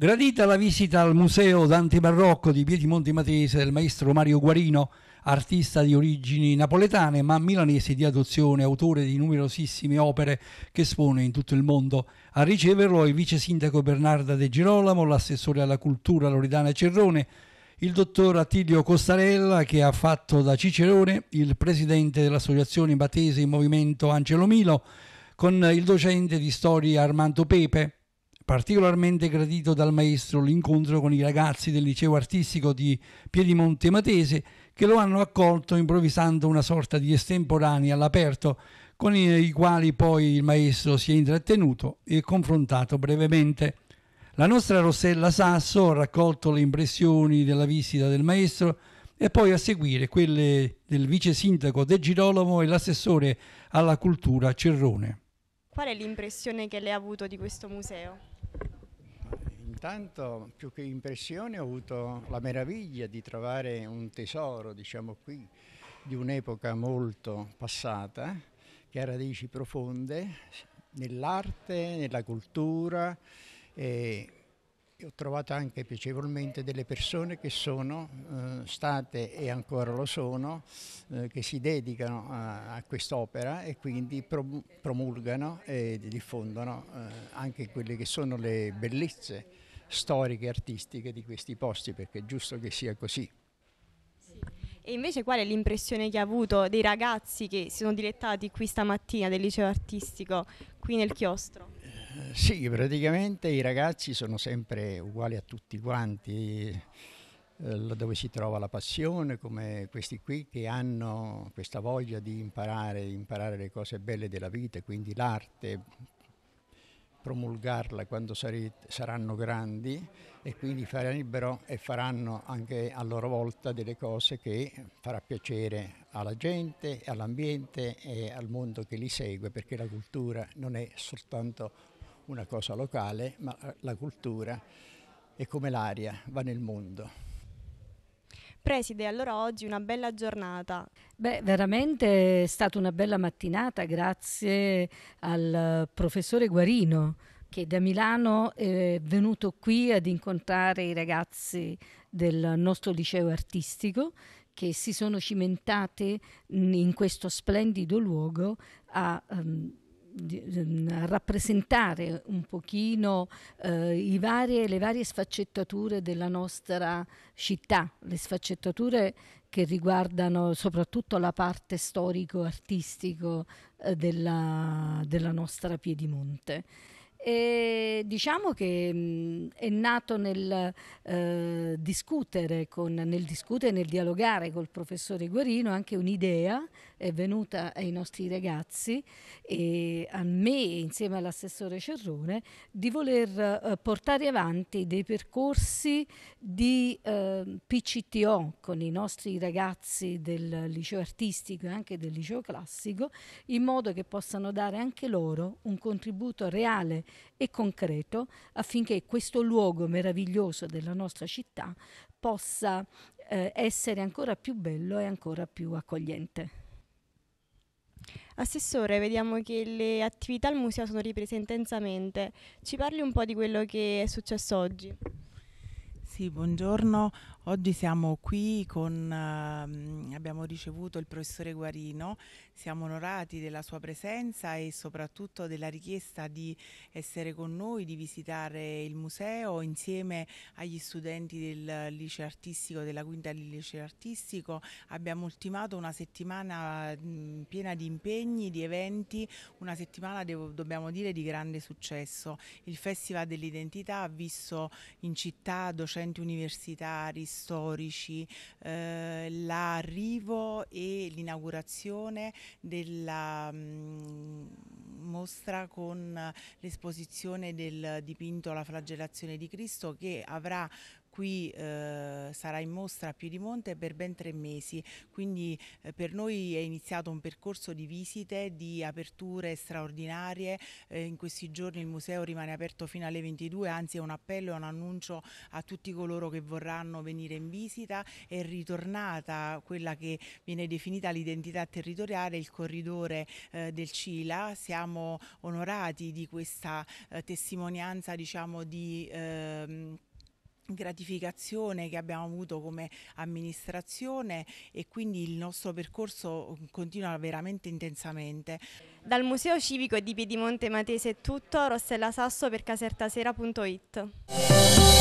Gradita la visita al Museo Dante Barrocco di Piedimonte Matese del maestro Mario Guarino, artista di origini napoletane ma milanese di adozione, autore di numerosissime opere che espone in tutto il mondo. A riceverlo il vice sindaco Bernarda De Girolamo, l'assessore alla cultura Loredana Cerrone, il dottor Attilio Costarella che ha fatto da Cicerone il presidente dell'associazione Matese in Movimento Angelo Milo, con il docente di storia Armando Pepe, Particolarmente gradito dal maestro l'incontro con i ragazzi del liceo artistico di Piedimonte Matese che lo hanno accolto improvvisando una sorta di estemporanea all'aperto con i quali poi il maestro si è intrattenuto e confrontato brevemente. La nostra Rossella Sasso ha raccolto le impressioni della visita del maestro e poi a seguire quelle del vice sindaco De Girolamo e l'assessore alla cultura Cerrone. Qual è l'impressione che lei ha avuto di questo museo? Intanto più che impressione ho avuto la meraviglia di trovare un tesoro, diciamo qui, di un'epoca molto passata, che ha radici profonde nell'arte, nella cultura e ho trovato anche piacevolmente delle persone che sono eh, state e ancora lo sono, eh, che si dedicano a, a quest'opera e quindi promulgano e diffondono eh, anche quelle che sono le bellezze storiche, e artistiche di questi posti, perché è giusto che sia così. Sì. E invece qual è l'impressione che ha avuto dei ragazzi che si sono dilettati qui stamattina del liceo artistico, qui nel chiostro? Eh, sì, praticamente i ragazzi sono sempre uguali a tutti quanti eh, dove si trova la passione, come questi qui che hanno questa voglia di imparare, imparare le cose belle della vita, quindi l'arte, promulgarla quando sarete, saranno grandi e quindi farebbero e faranno anche a loro volta delle cose che farà piacere alla gente, all'ambiente e al mondo che li segue perché la cultura non è soltanto una cosa locale ma la cultura è come l'aria, va nel mondo. Preside, allora oggi una bella giornata. Beh, veramente è stata una bella mattinata, grazie al professore Guarino che da Milano è venuto qui ad incontrare i ragazzi del nostro liceo artistico che si sono cimentati in questo splendido luogo a um, Ehm, a rappresentare un pochino eh, varie, le varie sfaccettature della nostra città, le sfaccettature che riguardano soprattutto la parte storico-artistico eh, della, della nostra Piedimonte. E diciamo che mh, è nato nel, eh, discutere con, nel discutere, nel dialogare col professore Guarino anche un'idea, è venuta ai nostri ragazzi e a me insieme all'assessore Cerrone, di voler eh, portare avanti dei percorsi di eh, PCTO con i nostri ragazzi del liceo artistico e anche del liceo classico, in modo che possano dare anche loro un contributo reale e concreto affinché questo luogo meraviglioso della nostra città possa eh, essere ancora più bello e ancora più accogliente. Assessore, vediamo che le attività al museo sono riprese intensamente. Ci parli un po' di quello che è successo oggi? Sì, buongiorno. Oggi siamo qui con, ehm, abbiamo ricevuto il professore Guarino, siamo onorati della sua presenza e soprattutto della richiesta di essere con noi, di visitare il museo insieme agli studenti del liceo artistico, della quinta del liceo artistico. Abbiamo ultimato una settimana mh, piena di impegni, di eventi, una settimana devo, dobbiamo dire di grande successo. Il Festival dell'identità ha visto in città docenti universitari, storici, eh, l'arrivo e l'inaugurazione della mh, mm, mostra con l'esposizione del dipinto La flagellazione di Cristo che avrà qui eh, sarà in mostra a Piedimonte per ben tre mesi, quindi eh, per noi è iniziato un percorso di visite, di aperture straordinarie, eh, in questi giorni il museo rimane aperto fino alle 22, anzi è un appello e un annuncio a tutti coloro che vorranno venire in visita, è ritornata quella che viene definita l'identità territoriale, il corridore eh, del Cila, siamo onorati di questa eh, testimonianza diciamo di... Ehm, gratificazione che abbiamo avuto come amministrazione e quindi il nostro percorso continua veramente intensamente. Dal Museo Civico di Piedimonte Matese è tutto, Rossella Sasso per casertasera.it.